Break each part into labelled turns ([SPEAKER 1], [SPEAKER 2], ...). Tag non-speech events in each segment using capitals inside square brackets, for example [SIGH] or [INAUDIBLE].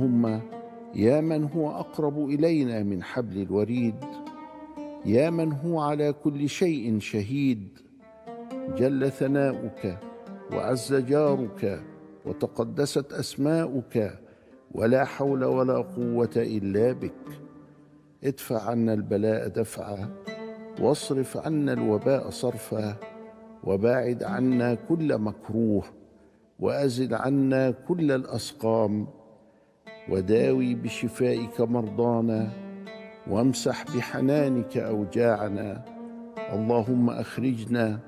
[SPEAKER 1] اللهم يا من هو اقرب الينا من حبل الوريد يا من هو على كل شيء شهيد جل ثناؤك وعز جارك وتقدست اسماؤك ولا حول ولا قوه الا بك ادفع عنا البلاء دفعا واصرف عنا الوباء صرفا وباعد عنا كل مكروه وازل عنا كل الاسقام وداوي بشفائك مرضانا وامسح بحنانك اوجاعنا اللهم اخرجنا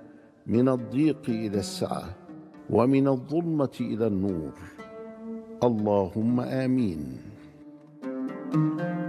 [SPEAKER 1] من الضيق الى السعه ومن الظلمه الى النور اللهم امين thank you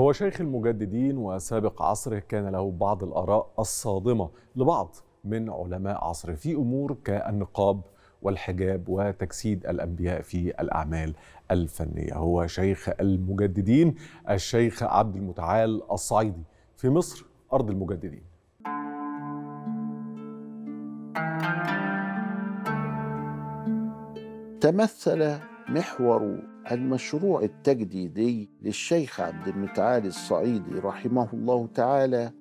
[SPEAKER 2] هو شيخ المجددين وسابق عصره كان له بعض الآراء الصادمة لبعض من علماء عصره في أمور كالنقاب والحجاب وتجسيد الأنبياء في الأعمال الفنية هو شيخ المجددين الشيخ عبد المتعال الصعيدي في مصر أرض المجددين
[SPEAKER 1] تمثل محور المشروع التجديدي للشيخ عبد المتعال الصعيدي رحمه الله تعالى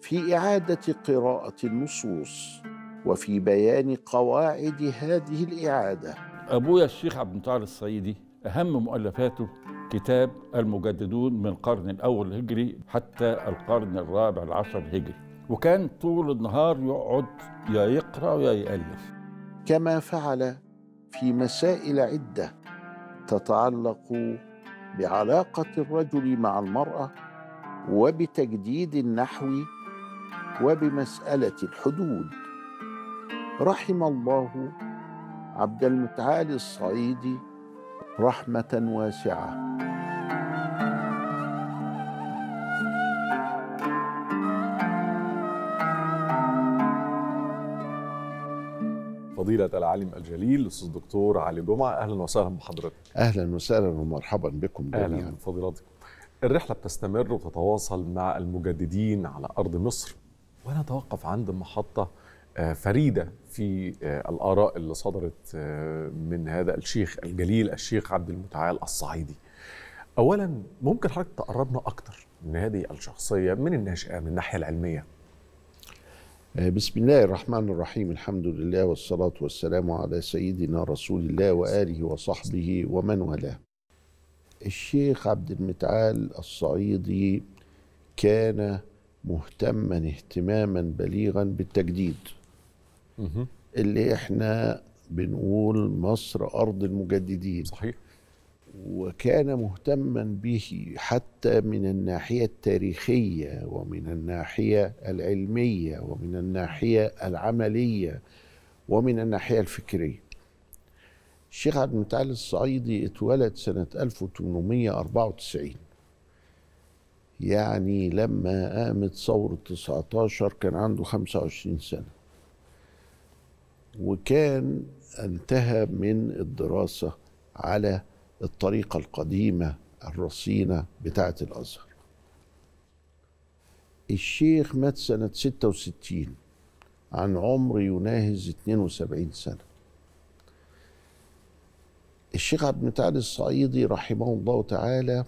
[SPEAKER 1] في إعادة قراءة النصوص وفي بيان قواعد هذه الإعادة أبويا الشيخ عبد المتعال الصعيدي أهم مؤلفاته كتاب المجددون من القرن الأول الهجري حتى القرن الرابع العشر الهجري وكان طول النهار يقعد يا يقرأ ويا يألف كما فعل في مسائل عده تتعلق بعلاقه الرجل مع المراه وبتجديد النحو وبمساله الحدود رحم الله عبد المتعالي الصعيدي رحمه واسعه
[SPEAKER 2] فضيلة العالم الجليل الأستاذ الدكتور علي جمعة أهلا وسهلا بحضرتك أهلا وسهلا ومرحبا بكم جميعا أهلا بفضيلتكم الرحلة بتستمر وتتواصل مع المجددين على أرض مصر ونتوقف عند محطة آه، فريدة في آه، الآراء اللي صدرت آه، من هذا الشيخ الجليل الشيخ عبد المتعال الصعيدي أولا
[SPEAKER 1] ممكن حضرتك تقربنا أكتر من هذه الشخصية من الناشئة من الناحية العلمية آه، بسم الله الرحمن الرحيم الحمد لله والصلاة والسلام على سيدنا رسول الله وآله وصحبه ومن والاه الشيخ عبد المتعال الصعيدي كان مهتما اهتماما بليغا بالتجديد اللي احنا بنقول مصر أرض المجددين صحيح وكان مهتما به حتى من الناحيه التاريخيه ومن الناحيه العلميه ومن الناحيه العمليه ومن الناحيه الفكريه. الشيخ عبد المتعال الصعيدي اتولد سنه 1894 يعني لما قامت ثورة 19 كان عنده 25 سنة وكان انتهى من الدراسة على الطريقة القديمة الرصينة بتاعة الأزهر الشيخ مات سنة 66 عن عمر يناهز 72 سنة الشيخ عبد المتعالي الصعيدي رحمه الله تعالى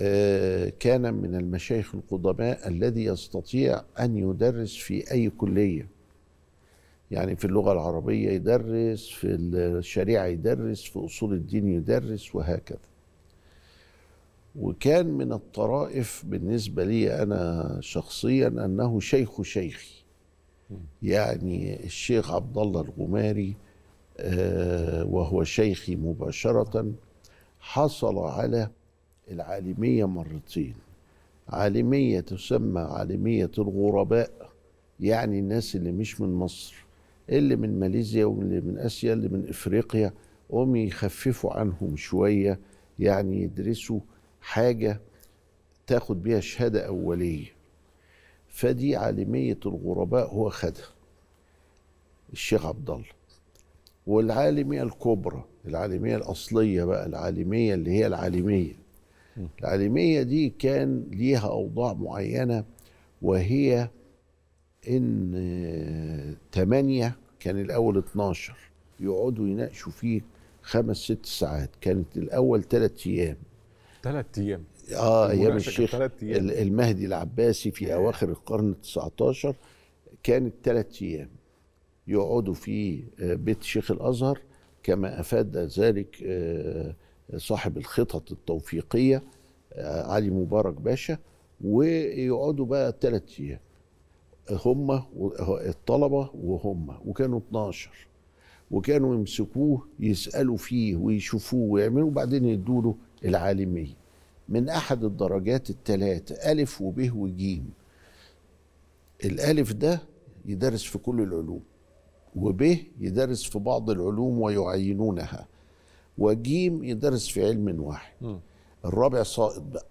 [SPEAKER 1] آه، كان من المشايخ القدماء الذي يستطيع أن يدرس في أي كلية يعني في اللغة العربية يدرس في الشريعة يدرس في أصول الدين يدرس وهكذا وكان من الطرائف بالنسبة لي أنا شخصيا أنه شيخ شيخي يعني الشيخ عبد الله الغماري آه، وهو شيخي مباشرة حصل على العالمية مرتين عالمية تسمى عالمية الغرباء يعني الناس اللي مش من مصر اللي من ماليزيا واللي من اسيا اللي من افريقيا قوم يخففوا عنهم شويه يعني يدرسوا حاجه تاخد بيها شهاده اوليه فدي عالميه الغرباء هو خدها الشيخ عبد الله والعالميه الكبرى العالميه الاصليه بقى العالميه اللي هي العالميه العالميه دي كان ليها اوضاع معينه وهي ان 8 كان الاول 12 يقعدوا يناقشوا فيه خمس ست ساعات كانت الاول ثلاث ايام ثلاث ايام اه ايام الشيخ المهدي العباسي في اواخر القرن ال 19 كانت ثلاث ايام يقعدوا في آه، بيت شيخ الازهر كما افاد ذلك آه، صاحب الخطط التوفيقيه آه، علي مبارك باشا ويقعدوا بقى ثلاث ايام هم الطلبه وهم وكانوا 12 وكانوا يمسكوه يسالوا فيه ويشوفوه ويعملوا وبعدين يدوا له العالميه من احد الدرجات الثلاثه الف وب وجيم الالف ده يدرس في كل العلوم وب يدرس في بعض العلوم ويعينونها وجيم يدرس في علم واحد الرابع صائد بقى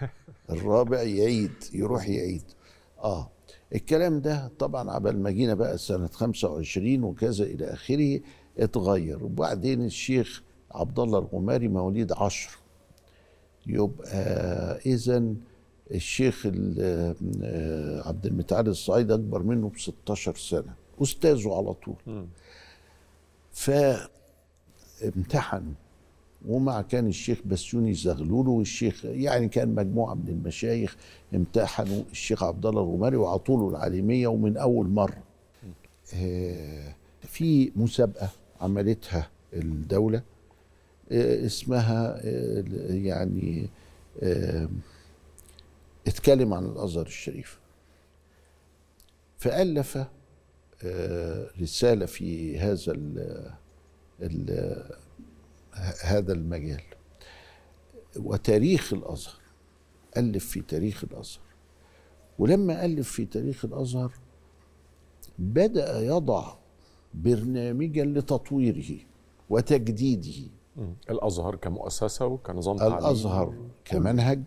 [SPEAKER 1] [LAUGHS] الرابع يعيد يروح يعيد اه الكلام ده طبعا عبال ما جينا بقى سنة 25 وكذا إلى آخره اتغير وبعدين الشيخ عبد الله الغماري مواليد عشر يبقى إذا الشيخ آه، عبد المتعال الصعيد أكبر منه ب 16 سنة أستاذه على طول فامتحنوا ومع كان الشيخ بسيوني زغلول والشيخ يعني كان مجموعه من المشايخ امتحنوا الشيخ عبد الله الغماري وعطوا له العالميه ومن اول مره آه، في مسابقه عملتها الدوله آه، اسمها آه، يعني اتكلم عن الازهر الشريف فالف رساله في هذا هذا المجال وتاريخ الازهر الف في تاريخ الازهر ولما الف في تاريخ الازهر بدا يضع برنامجا لتطويره وتجديده
[SPEAKER 2] الازهر كمؤسسه وكنظام تعليمي الازهر كمنهج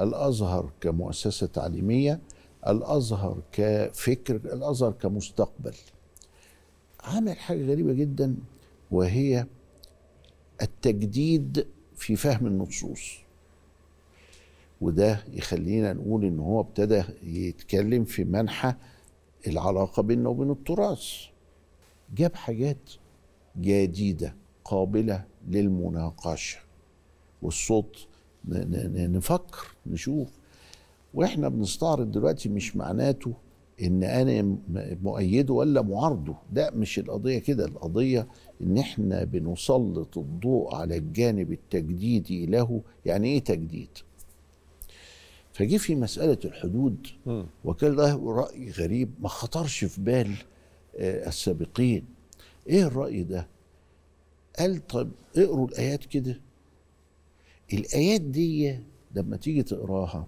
[SPEAKER 1] الازهر كمؤسسه تعليميه الازهر كفكر الازهر كمستقبل عمل حاجه غريبه جدا وهي التجديد في فهم النصوص وده يخلينا نقول ان هو ابتدى يتكلم في منحى العلاقه بيننا وبين التراث جاب حاجات جديده قابله للمناقشه والصوت نفكر نشوف واحنا بنستعرض دلوقتي مش معناته ان انا مؤيده ولا معارضه ده مش القضيه كده القضيه ان احنا بنسلط الضوء على الجانب التجديدي له يعني ايه تجديد فجي في مساله الحدود وكان له راي غريب ما خطرش في بال آه، السابقين ايه الراي ده قال طب اقروا الايات كده الايات دي لما تيجي تقراها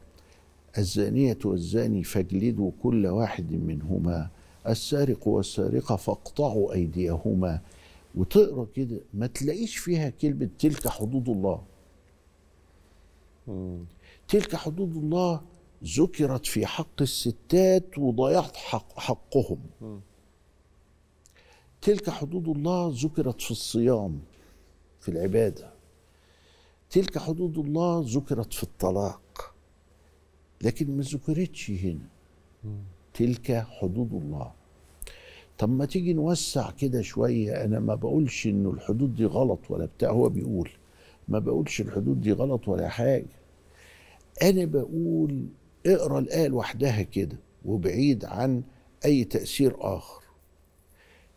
[SPEAKER 1] الزانية والزاني فاجلدوا كل واحد منهما السارق والسارقة فاقطعوا أيديهما وتقرا كده ما تلاقيش فيها كلمة تلك حدود الله تلك حدود الله ذكرت في حق الستات وضيعت حق حقهم تلك حدود الله ذكرت في الصيام في العبادة تلك حدود الله ذكرت في الطلاق لكن ما ذكرتش هنا تلك حدود الله طب ما تيجي نوسع كده شوية أنا ما بقولش إنه الحدود دي غلط ولا بتاع هو بيقول ما بقولش الحدود دي غلط ولا حاجة أنا بقول اقرأ الآية لوحدها كده وبعيد عن أي تأثير آخر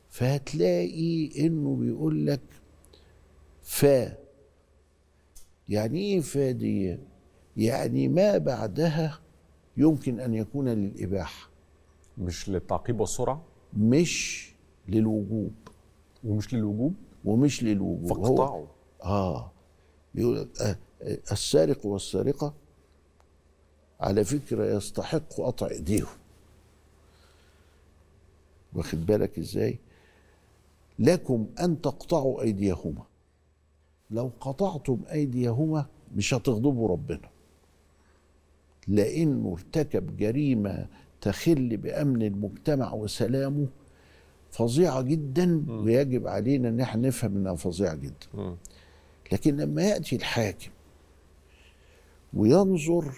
[SPEAKER 1] فهتلاقي إنه بيقول لك فا يعني إيه فا دي؟ يعني ما بعدها يمكن أن يكون للإباحة مش للتعقيب والسرعة؟ مش للوجوب ومش للوجوب؟ ومش للوجوب فاقطعوا آه بيقول لك آه السارق والسارقة على فكرة يستحق قطع إيديهم واخد بالك إزاي؟ لكم أن تقطعوا أيديهما لو قطعتم أيديهما مش هتغضبوا ربنا لانه ارتكب جريمه تخل بامن المجتمع وسلامه فظيعه جدا ويجب علينا ان احنا نفهم انها فظيعه جدا لكن لما ياتي الحاكم وينظر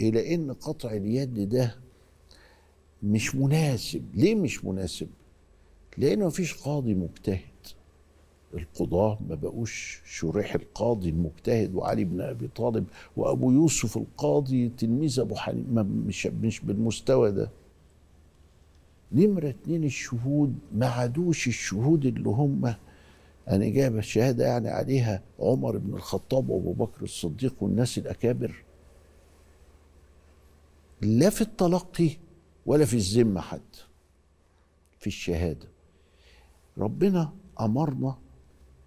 [SPEAKER 1] الى ان قطع اليد ده مش مناسب ليه مش مناسب لانه مفيش قاضي مجتهد القضاة ما بقوش شريح القاضي المجتهد وعلي بن أبي طالب وأبو يوسف القاضي تلميذ أبو حنيفة مش, مش بالمستوى ده نمرة اتنين الشهود ما عادوش الشهود اللي هم أنا جايب الشهادة يعني عليها عمر بن الخطاب وأبو بكر الصديق والناس الأكابر لا في التلقي ولا في الذمة حتى في الشهادة ربنا أمرنا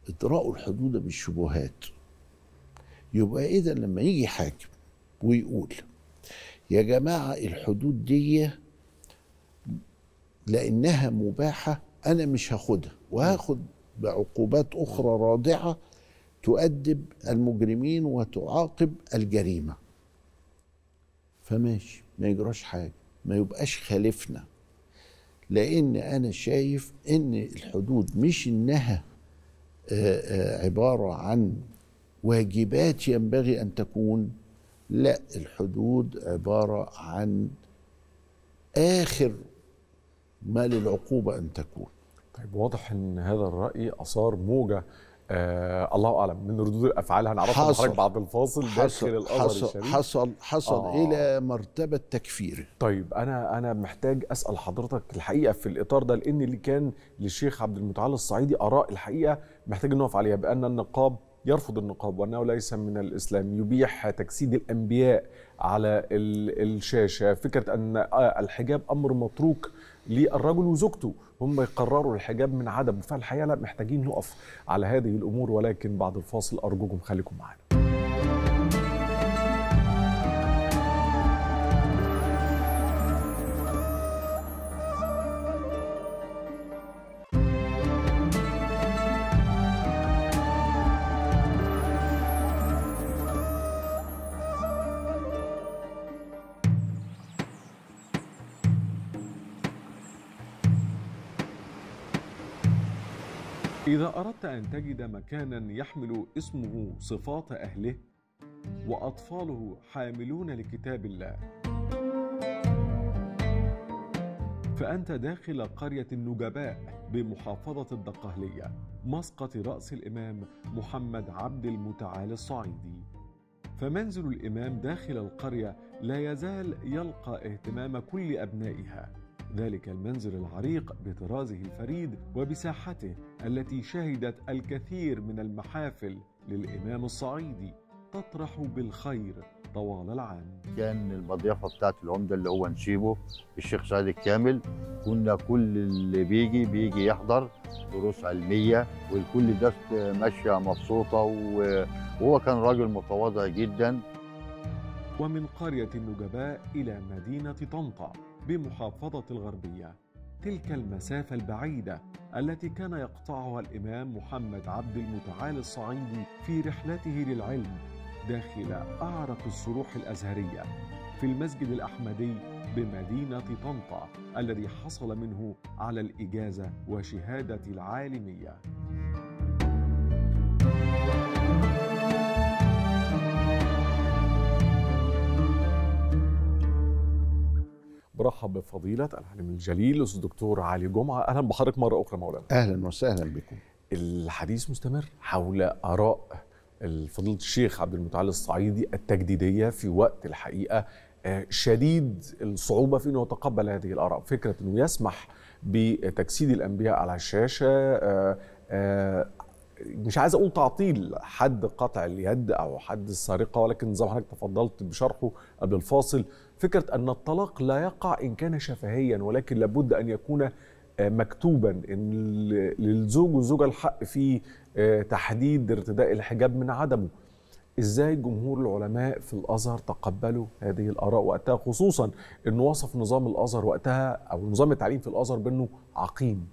[SPEAKER 1] اطراءوا الحدود بالشبهات يبقى اذا لما يجي حاكم ويقول يا جماعه الحدود دي لانها مباحه انا مش هاخدها وهاخد بعقوبات اخرى رادعه تؤدب المجرمين وتعاقب الجريمه فماشي ما يجراش حاجه ما يبقاش خالفنا لان انا شايف ان الحدود مش انها عباره عن واجبات ينبغي ان تكون لا الحدود عباره عن اخر ما للعقوبه ان تكون. طيب واضح ان هذا الراي
[SPEAKER 2] اثار موجه آه الله اعلم من ردود الافعال هنعرفها حضرتك بعد الفاصل داخل الازهر حصل حصل حصل آه الى مرتبه تكفير طيب انا انا محتاج اسال حضرتك الحقيقه في الاطار ده لان اللي كان للشيخ عبد المتعال الصعيدي اراء الحقيقه محتاج نقف عليها بان النقاب يرفض النقاب وانه ليس من الاسلام يبيح تجسيد الانبياء على الشاشه فكره ان آه، الحجاب امر متروك للرجل وزوجته هم يقرروا الحجاب من عدمه فالحقيقه لا محتاجين نقف على هذه الامور ولكن بعد الفاصل ارجوكم خليكم معانا إذا أردت أن تجد مكانا يحمل اسمه صفات أهله وأطفاله حاملون لكتاب الله فأنت داخل قرية النجباء بمحافظة الدقهلية مسقط رأس الإمام محمد عبد المتعال الصعيدي فمنزل الإمام داخل القرية لا يزال يلقى اهتمام كل أبنائها ذلك المنزل العريق بطرازه الفريد وبساحته التي شهدت الكثير من المحافل للإمام الصعيدي تطرح بالخير طوال العام
[SPEAKER 1] كان المضيافة بتاعت العمدة اللي هو نشيبه الشيخ سعيد الكامل كنا كل اللي بيجي بيجي يحضر دروس علمية والكل ده ماشية مبسوطة وهو كان راجل متواضع جدا
[SPEAKER 2] ومن قرية النجباء إلى مدينة طنطا بمحافظة الغربية تلك المسافة البعيدة التي كان يقطعها الإمام محمد عبد المتعال الصعيدي في رحلته للعلم داخل أعرق الصروح الأزهرية في المسجد الأحمدي بمدينة طنطا الذي حصل منه على الإجازة وشهادة العالمية برحب بفضيلة العالم الجليل الأستاذ الدكتور علي جمعة أهلا بحضرتك مرة أخرى مولانا
[SPEAKER 1] أهلا وسهلا
[SPEAKER 2] بكم الحديث مستمر حول آراء فضيلة الشيخ عبد المتعال الصعيدي التجديدية في وقت الحقيقة آه، شديد الصعوبة في أنه يتقبل هذه الآراء فكرة أنه يسمح بتجسيد الأنبياء على الشاشة آه، آه، مش عايز اقول تعطيل حد قطع اليد او حد السرقه ولكن زي ما حضرتك تفضلت بشرحه قبل الفاصل فكره ان الطلاق لا يقع ان كان شفهيا ولكن لابد ان يكون آه، مكتوبا ان للزوج والزوجه الحق في آه، تحديد ارتداء الحجاب من عدمه ازاي جمهور العلماء في الازهر تقبلوا هذه الاراء وقتها خصوصا انه وصف نظام الازهر وقتها
[SPEAKER 1] او نظام التعليم في الازهر بانه عقيم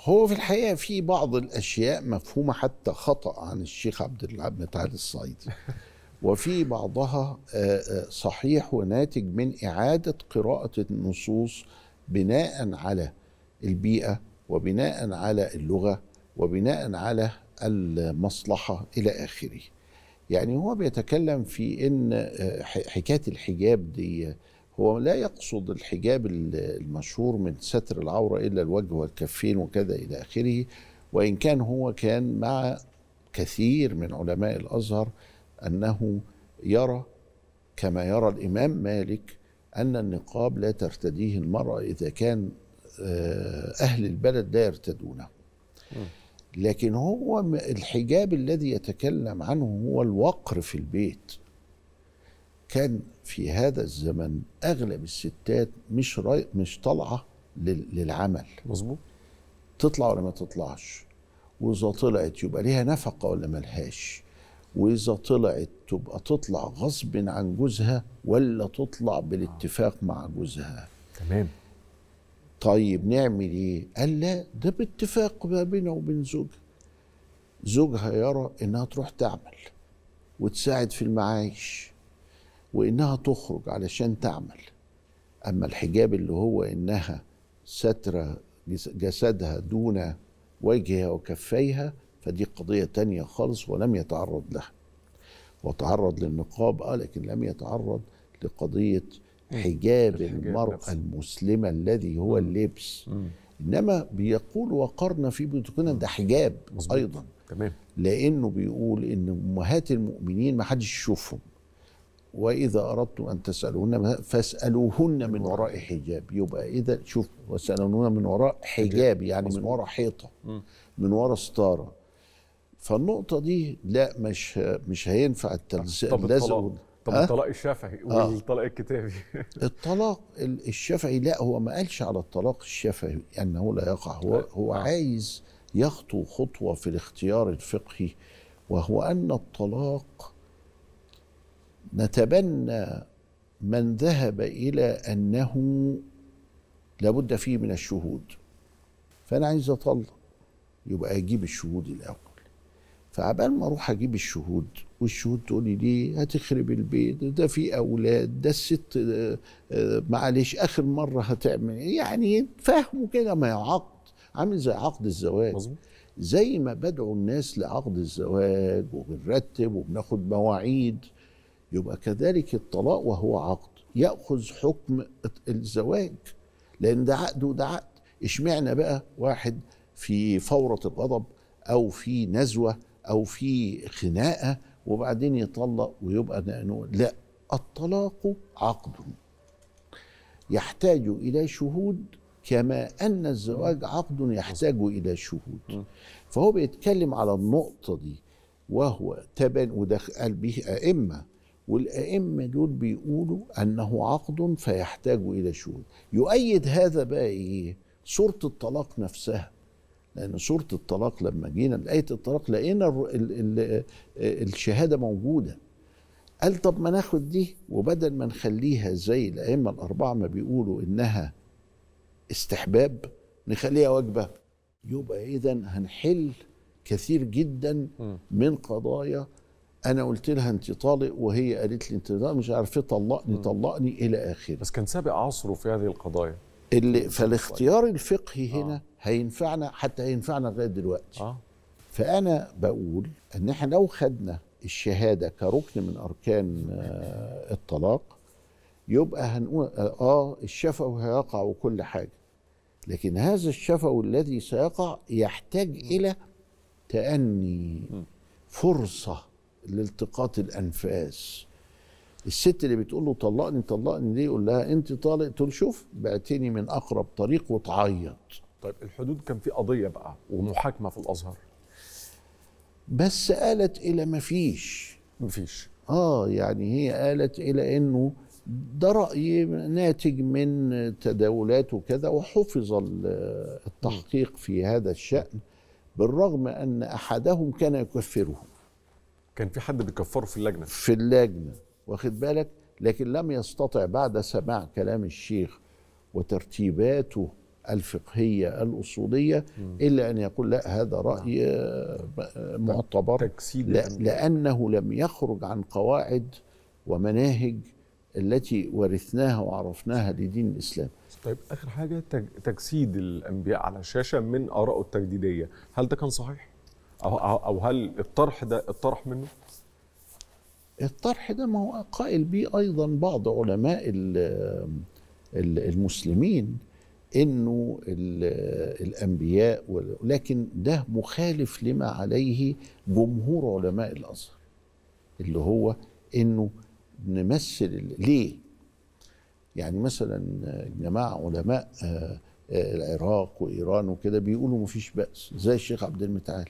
[SPEAKER 1] هو في الحقيقه في بعض الاشياء مفهومه حتى خطا عن الشيخ عبد بن متعال الصعيدي وفي بعضها آه، آه، صحيح وناتج من اعاده قراءه النصوص بناء على البيئه وبناء على اللغه وبناء على المصلحه الى اخره يعني هو بيتكلم في ان آه، حكايه الحجاب دي هو لا يقصد الحجاب المشهور من ستر العورة إلا الوجه والكفين وكذا إلى آخره وإن كان هو كان مع كثير من علماء الأزهر أنه يرى كما يرى الإمام مالك أن النقاب لا ترتديه المرأة إذا كان آه، أهل البلد لا يرتدونه لكن هو الحجاب الذي يتكلم عنه هو الوقر في البيت كان في هذا الزمن اغلب الستات مش راي... مش طالعه للعمل مظبوط تطلع ولا ما تطلعش واذا طلعت يبقى ليها نفقه ولا ملهاش واذا طلعت تبقى تطلع غصب عن جوزها ولا تطلع بالاتفاق آه. مع جوزها تمام طيب نعمل ايه قال لا ده باتفاق ما بينها وبين زوجها زوجها يرى انها تروح تعمل وتساعد في المعايش وإنها تخرج علشان تعمل أما الحجاب اللي هو إنها سترة جسدها دون وجهها وكفيها فدي قضية تانية خالص ولم يتعرض لها وتعرض للنقاب آه لكن لم يتعرض لقضية إيه، حجاب المرأة المسلمة الذي هو اللبس إنما بيقول وقرنا في بيوتكنا ده حجاب أيضا تمام لأنه بيقول إن أمهات المؤمنين ما حدش يشوفهم واذا اردتم ان تسالوهن فاسالوهن من وراء حجاب يبقى اذا شوف وسالوهن من وراء حجاب يعني من وراء حيطه من وراء ستاره فالنقطه دي لا مش مش هينفع التلزيق طب الطلاق طب أه؟ الطلاق الشافعي والطلاق
[SPEAKER 2] آه. الكتابي [LAUGHS]
[SPEAKER 1] الطلاق الشافعي لا هو ما قالش على الطلاق الشافعي انه لا يقع هو هو آه. عايز يخطو خطوه في الاختيار الفقهي وهو ان الطلاق نتبنى من ذهب الى انه لابد فيه من الشهود فانا عايز اطلق يبقى اجيب الشهود الاول فعبال ما اروح اجيب الشهود والشهود تقول لي ليه هتخرب البيت ده في اولاد ده الست آه، آه، معلش اخر مره هتعمل إيه؟ يعني فهموا كده ما عقد عامل زي عقد الزواج مظبوط زي ما بدعو الناس لعقد الزواج وبنرتب وبناخد مواعيد يبقى كذلك الطلاق وهو عقد ياخذ حكم الزواج لان ده عقد وده عقد اشمعنى بقى واحد في فوره الغضب او في نزوه او في خناقه وبعدين يطلق ويبقى نقنوع. لا الطلاق عقد يحتاج الى شهود كما ان الزواج عقد يحتاج الى شهود فهو بيتكلم على النقطه دي وهو تبان وده قال به ائمه والأئمة دول بيقولوا أنه عقد فيحتاج إلى شهود يؤيد هذا بقى إيه سورة الطلاق نفسها لأن سورة الطلاق لما جينا لآية الطلاق لقينا آه، الشهادة موجودة قال طب ما ناخد دي وبدل ما نخليها زي الأئمة الأربعة ما بيقولوا إنها استحباب نخليها واجبة يبقى إذا هنحل كثير جدا من قضايا انا قلت لها انت طالق وهي قالت لي انت مش عارفه طلقني طلقني الى اخره بس كان سابق عصره في هذه القضايا اللي فالاختيار الفقهي آه. هنا آه. هينفعنا حتى هينفعنا لغايه دلوقتي آه. فانا بقول ان احنا لو خدنا الشهاده كركن من اركان آه الطلاق يبقى هنقول اه, آه، الشفوي هيقع وكل حاجه لكن هذا الشفوي الذي سيقع يحتاج الى تاني فرصه لالتقاط الانفاس الست اللي بتقول له طلقني طلقني ليه يقول لها انت طالق تقول شوف بعتني من اقرب طريق وتعيط طيب الحدود كان في قضيه بقى ومحاكمه في الازهر بس قالت الى ما فيش ما فيش اه يعني هي قالت الى انه ده راي ناتج من تداولات وكذا وحفظ التحقيق في هذا الشان بالرغم ان احدهم كان يكفره كان في حد بيكفره في اللجنه في اللجنه واخد بالك لكن لم يستطع بعد سماع كلام الشيخ وترتيباته الفقهيه الاصوليه الا ان يقول لا هذا راي نعم. آه، معتبر لانه لم يخرج عن قواعد ومناهج التي ورثناها وعرفناها لدين الاسلام.
[SPEAKER 2] طيب اخر حاجه تجسيد الانبياء على الشاشه من ارائه التجديديه، هل ده كان صحيح؟ أو, أو هل الطرح ده الطرح منه؟
[SPEAKER 1] الطرح ده ما هو قائل به أيضا بعض علماء المسلمين انه الانبياء ولكن ده مخالف لما عليه جمهور علماء الازهر اللي هو انه نمثل ليه يعني مثلا جماعه علماء آه، آه، العراق وايران وكده بيقولوا مفيش باس زي الشيخ عبد المتعال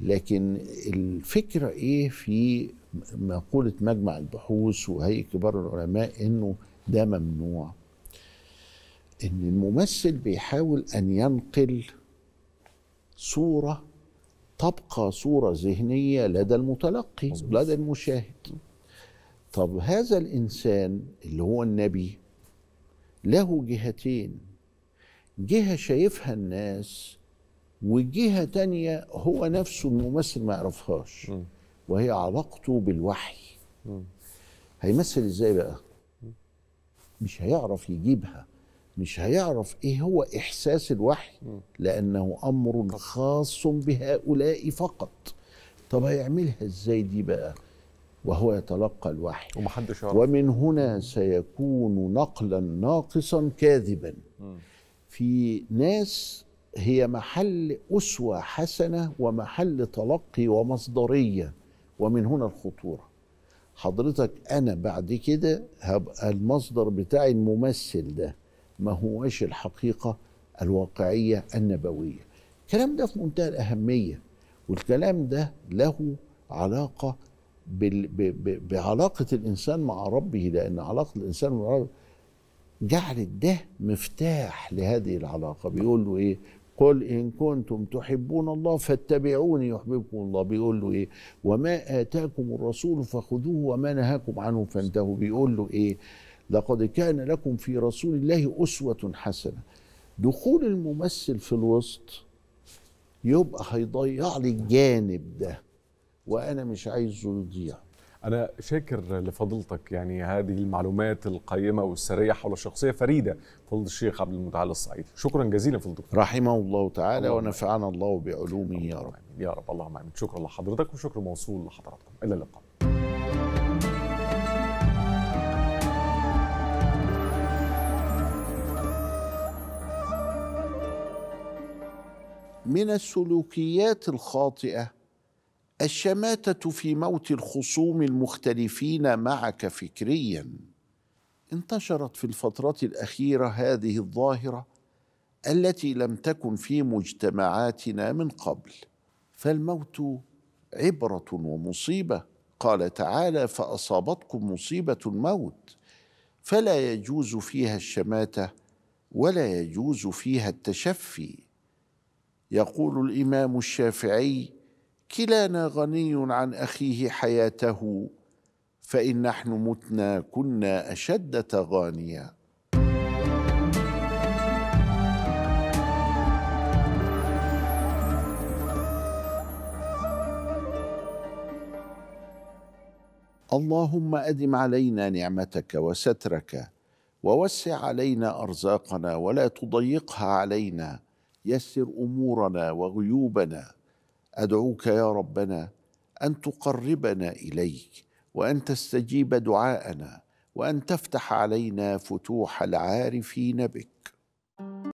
[SPEAKER 1] لكن الفكرة إيه في مقولة مجمع البحوث وهيئة كبار العلماء إنه ده ممنوع إن الممثل بيحاول أن ينقل صورة تبقى صورة ذهنية لدى المتلقي لدى المشاهد طب هذا الإنسان اللي هو النبي له جهتين جهة شايفها الناس وجهه تانية هو نفسه الممثل ما يعرفهاش وهي علاقته بالوحي هيمثل ازاي بقى مش هيعرف يجيبها مش هيعرف ايه هو احساس الوحي لانه امر خاص بهؤلاء فقط طب هيعملها ازاي دي بقى وهو يتلقى الوحي ومحدش يعرف ومن هنا سيكون نقلا ناقصا كاذبا في ناس هي محل أسوة حسنة ومحل تلقي ومصدرية ومن هنا الخطورة حضرتك أنا بعد كده هبقى المصدر بتاعي الممثل ده ما هوش الحقيقة الواقعية النبوية الكلام ده في منتهى الأهمية والكلام ده له علاقة بال... ب... ب... بعلاقة الإنسان مع ربه لأن علاقة الإنسان مع ربه جعلت ده مفتاح لهذه العلاقة بيقول له إيه قل إن كنتم تحبون الله فاتبعوني يحببكم الله بيقول له إيه وما آتاكم الرسول فخذوه وما نهاكم عنه فانتهوا بيقول له إيه لقد كان لكم في رسول الله أسوة حسنة دخول الممثل في الوسط يبقى هيضيع لي الجانب ده وأنا مش عايزه يضيع
[SPEAKER 2] أنا شاكر لفضيلتك يعني هذه المعلومات القيمة والسرية حول شخصية فريدة فضل الشيخ عبد المتعال الصعيد شكرا جزيلا فضل الدكتور رحمه الله تعالى ونفعنا الله بعلومه يا رب يا رب اللهم آمين شكرا لحضرتك وشكر موصول لحضراتكم إلى اللقاء
[SPEAKER 1] من السلوكيات الخاطئه الشماتة في موت الخصوم المختلفين معك فكريا انتشرت في الفترة الأخيرة هذه الظاهرة التي لم تكن في مجتمعاتنا من قبل فالموت عبرة ومصيبة قال تعالى فأصابتكم مصيبة الموت فلا يجوز فيها الشماتة ولا يجوز فيها التشفي يقول الإمام الشافعي كلانا غني عن اخيه حياته فان نحن متنا كنا اشد تغانيا اللهم ادم علينا نعمتك وسترك ووسع علينا ارزاقنا ولا تضيقها علينا يسر امورنا وغيوبنا ادعوك يا ربنا ان تقربنا اليك وان تستجيب دعاءنا وان تفتح علينا فتوح العارفين بك